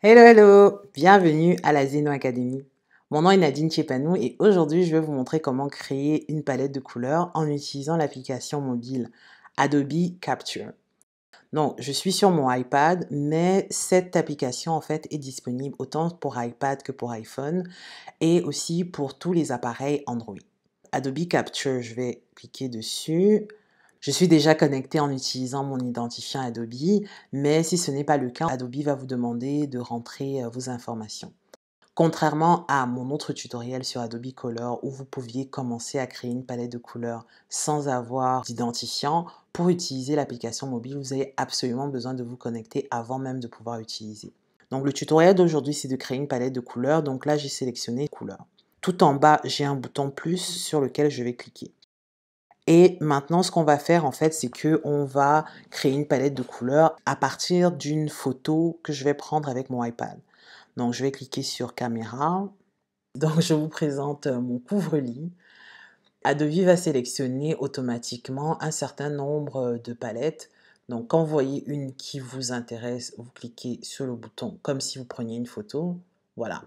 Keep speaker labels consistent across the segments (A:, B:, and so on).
A: Hello, hello Bienvenue à la Zeno Academy. Mon nom est Nadine Chepanou et aujourd'hui je vais vous montrer comment créer une palette de couleurs en utilisant l'application mobile Adobe Capture. Donc je suis sur mon iPad mais cette application en fait est disponible autant pour iPad que pour iPhone et aussi pour tous les appareils Android. Adobe Capture, je vais cliquer dessus. Je suis déjà connecté en utilisant mon identifiant Adobe, mais si ce n'est pas le cas, Adobe va vous demander de rentrer euh, vos informations. Contrairement à mon autre tutoriel sur Adobe Color où vous pouviez commencer à créer une palette de couleurs sans avoir d'identifiant, pour utiliser l'application mobile, vous avez absolument besoin de vous connecter avant même de pouvoir utiliser. Donc le tutoriel d'aujourd'hui, c'est de créer une palette de couleurs. Donc là, j'ai sélectionné couleurs. Tout en bas, j'ai un bouton plus sur lequel je vais cliquer. Et maintenant, ce qu'on va faire, en fait, c'est que on va créer une palette de couleurs à partir d'une photo que je vais prendre avec mon iPad. Donc, je vais cliquer sur caméra. Donc, je vous présente euh, mon couvre-lit. Adobe va sélectionner automatiquement un certain nombre euh, de palettes. Donc, quand vous voyez une qui vous intéresse, vous cliquez sur le bouton comme si vous preniez une photo. Voilà.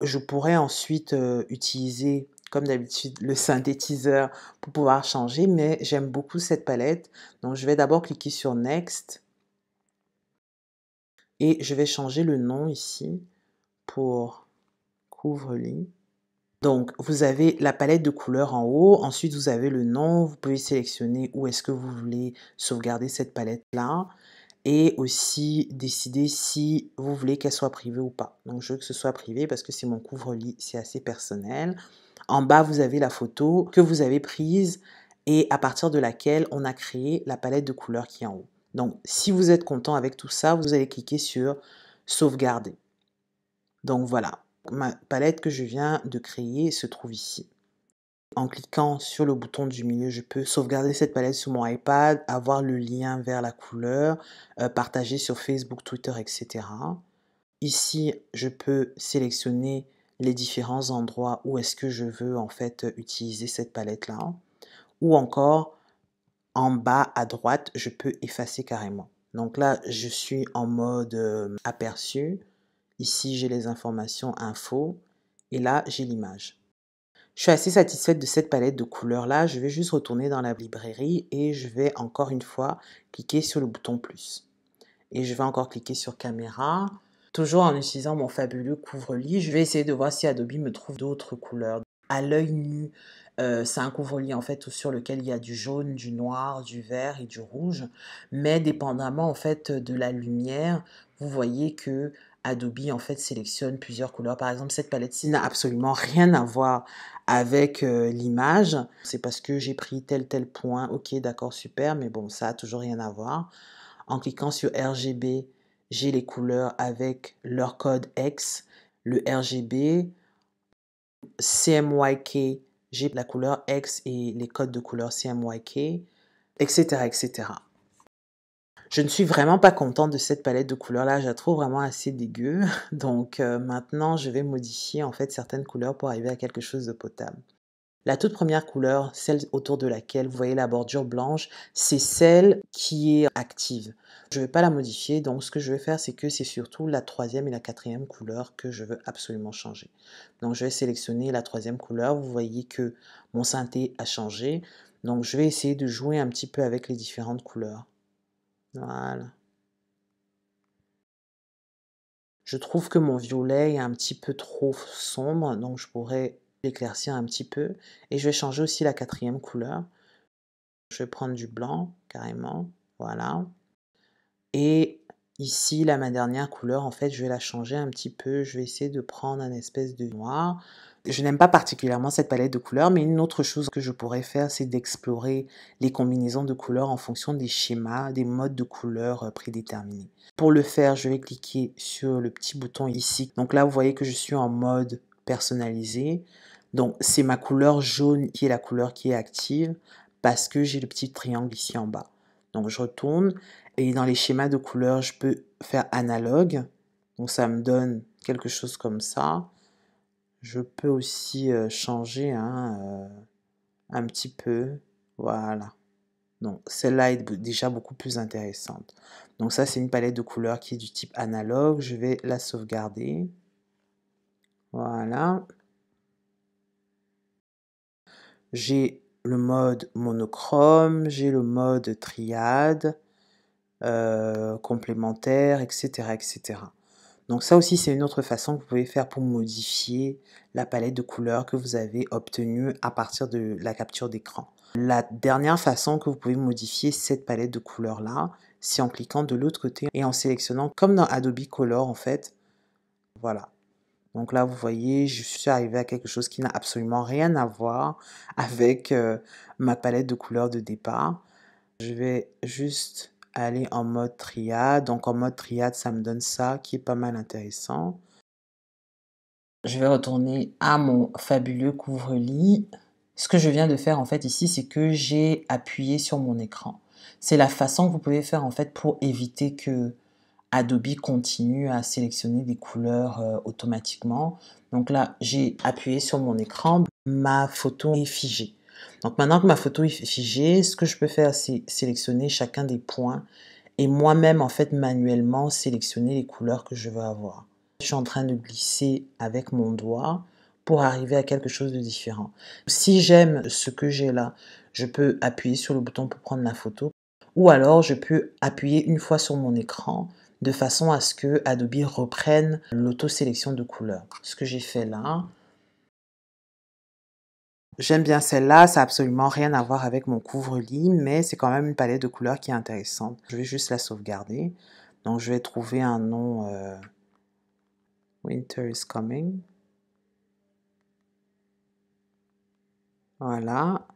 A: Je pourrais ensuite euh, utiliser comme d'habitude, le synthétiseur pour pouvoir changer, mais j'aime beaucoup cette palette. Donc, je vais d'abord cliquer sur Next. Et je vais changer le nom ici pour couvre-lit. Donc, vous avez la palette de couleurs en haut. Ensuite, vous avez le nom. Vous pouvez sélectionner où est-ce que vous voulez sauvegarder cette palette-là. Et aussi décider si vous voulez qu'elle soit privée ou pas. Donc, je veux que ce soit privé parce que c'est mon couvre-lit. C'est assez personnel. En bas, vous avez la photo que vous avez prise et à partir de laquelle on a créé la palette de couleurs qui est en haut. Donc, si vous êtes content avec tout ça, vous allez cliquer sur sauvegarder. Donc voilà, ma palette que je viens de créer se trouve ici. En cliquant sur le bouton du milieu, je peux sauvegarder cette palette sur mon iPad, avoir le lien vers la couleur, euh, partager sur Facebook, Twitter, etc. Ici, je peux sélectionner les différents endroits où est-ce que je veux en fait utiliser cette palette-là. Hein. Ou encore, en bas à droite, je peux effacer carrément. Donc là, je suis en mode euh, aperçu. Ici, j'ai les informations info. Et là, j'ai l'image. Je suis assez satisfaite de cette palette de couleurs-là. Je vais juste retourner dans la librairie et je vais encore une fois cliquer sur le bouton plus. Et je vais encore cliquer sur caméra. Toujours en utilisant mon fabuleux couvre-lit, je vais essayer de voir si Adobe me trouve d'autres couleurs. À l'œil nu, euh, c'est un couvre-lit en fait sur lequel il y a du jaune, du noir, du vert et du rouge. Mais dépendamment en fait de la lumière, vous voyez que Adobe en fait sélectionne plusieurs couleurs. Par exemple, cette palette-ci n'a absolument rien à voir avec euh, l'image. C'est parce que j'ai pris tel tel point. Ok, d'accord, super, mais bon, ça a toujours rien à voir. En cliquant sur RGB, j'ai les couleurs avec leur code X, le RGB, CMYK, j'ai la couleur X et les codes de couleur CMYK, etc. etc. Je ne suis vraiment pas contente de cette palette de couleurs-là, je la trouve vraiment assez dégueu. Donc euh, maintenant, je vais modifier en fait certaines couleurs pour arriver à quelque chose de potable. La toute première couleur, celle autour de laquelle vous voyez la bordure blanche, c'est celle qui est active. Je ne vais pas la modifier, donc ce que je vais faire, c'est que c'est surtout la troisième et la quatrième couleur que je veux absolument changer. Donc je vais sélectionner la troisième couleur, vous voyez que mon synthé a changé, donc je vais essayer de jouer un petit peu avec les différentes couleurs. Voilà. Je trouve que mon violet est un petit peu trop sombre, donc je pourrais l'éclaircir un petit peu. Et je vais changer aussi la quatrième couleur. Je vais prendre du blanc, carrément. Voilà. Et ici, là, ma dernière couleur, en fait, je vais la changer un petit peu. Je vais essayer de prendre un espèce de noir. Je n'aime pas particulièrement cette palette de couleurs, mais une autre chose que je pourrais faire, c'est d'explorer les combinaisons de couleurs en fonction des schémas, des modes de couleurs euh, prédéterminés. Pour le faire, je vais cliquer sur le petit bouton ici. Donc là, vous voyez que je suis en mode personnalisé. Donc c'est ma couleur jaune qui est la couleur qui est active parce que j'ai le petit triangle ici en bas. Donc je retourne et dans les schémas de couleurs, je peux faire analogue. Donc ça me donne quelque chose comme ça. Je peux aussi euh, changer hein, euh, un petit peu. Voilà. Donc celle-là est déjà beaucoup plus intéressante. Donc ça, c'est une palette de couleurs qui est du type analogue. Je vais la sauvegarder. Voilà. J'ai le mode monochrome, j'ai le mode triade, euh, complémentaire, etc., etc. Donc ça aussi, c'est une autre façon que vous pouvez faire pour modifier la palette de couleurs que vous avez obtenue à partir de la capture d'écran. La dernière façon que vous pouvez modifier cette palette de couleurs-là, c'est en cliquant de l'autre côté et en sélectionnant comme dans Adobe Color en fait. Voilà. Donc là, vous voyez, je suis arrivée à quelque chose qui n'a absolument rien à voir avec euh, ma palette de couleurs de départ. Je vais juste aller en mode triade. Donc en mode triade, ça me donne ça qui est pas mal intéressant. Je vais retourner à mon fabuleux couvre-lit. Ce que je viens de faire en fait ici, c'est que j'ai appuyé sur mon écran. C'est la façon que vous pouvez faire en fait pour éviter que Adobe continue à sélectionner des couleurs euh, automatiquement. Donc là, j'ai appuyé sur mon écran, ma photo est figée. Donc maintenant que ma photo est figée, ce que je peux faire, c'est sélectionner chacun des points et moi-même, en fait, manuellement sélectionner les couleurs que je veux avoir. Je suis en train de glisser avec mon doigt pour arriver à quelque chose de différent. Si j'aime ce que j'ai là, je peux appuyer sur le bouton pour prendre la photo ou alors je peux appuyer une fois sur mon écran de façon à ce que Adobe reprenne l'auto-sélection de couleurs. Ce que j'ai fait là. J'aime bien celle-là, ça n'a absolument rien à voir avec mon couvre-lit, mais c'est quand même une palette de couleurs qui est intéressante. Je vais juste la sauvegarder. Donc je vais trouver un nom euh, Winter is Coming. Voilà.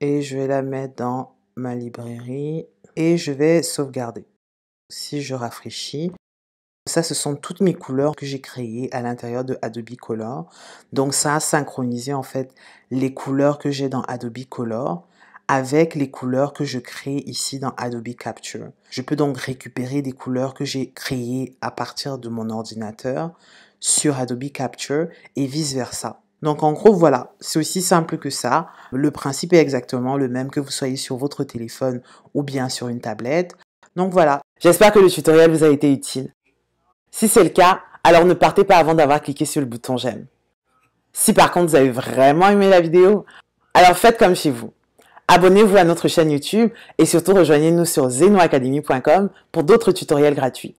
A: Et je vais la mettre dans ma librairie et je vais sauvegarder. Si je rafraîchis, ça, ce sont toutes mes couleurs que j'ai créées à l'intérieur de Adobe Color. Donc, ça a synchronisé en fait les couleurs que j'ai dans Adobe Color avec les couleurs que je crée ici dans Adobe Capture. Je peux donc récupérer des couleurs que j'ai créées à partir de mon ordinateur sur Adobe Capture et vice-versa. Donc en gros, voilà, c'est aussi simple que ça. Le principe est exactement le même que vous soyez sur votre téléphone ou bien sur une tablette. Donc voilà, j'espère que le tutoriel vous a été utile. Si c'est le cas, alors ne partez pas avant d'avoir cliqué sur le bouton j'aime. Si par contre vous avez vraiment aimé la vidéo, alors faites comme chez vous. Abonnez-vous à notre chaîne YouTube et surtout rejoignez-nous sur zenoacademy.com pour d'autres tutoriels gratuits.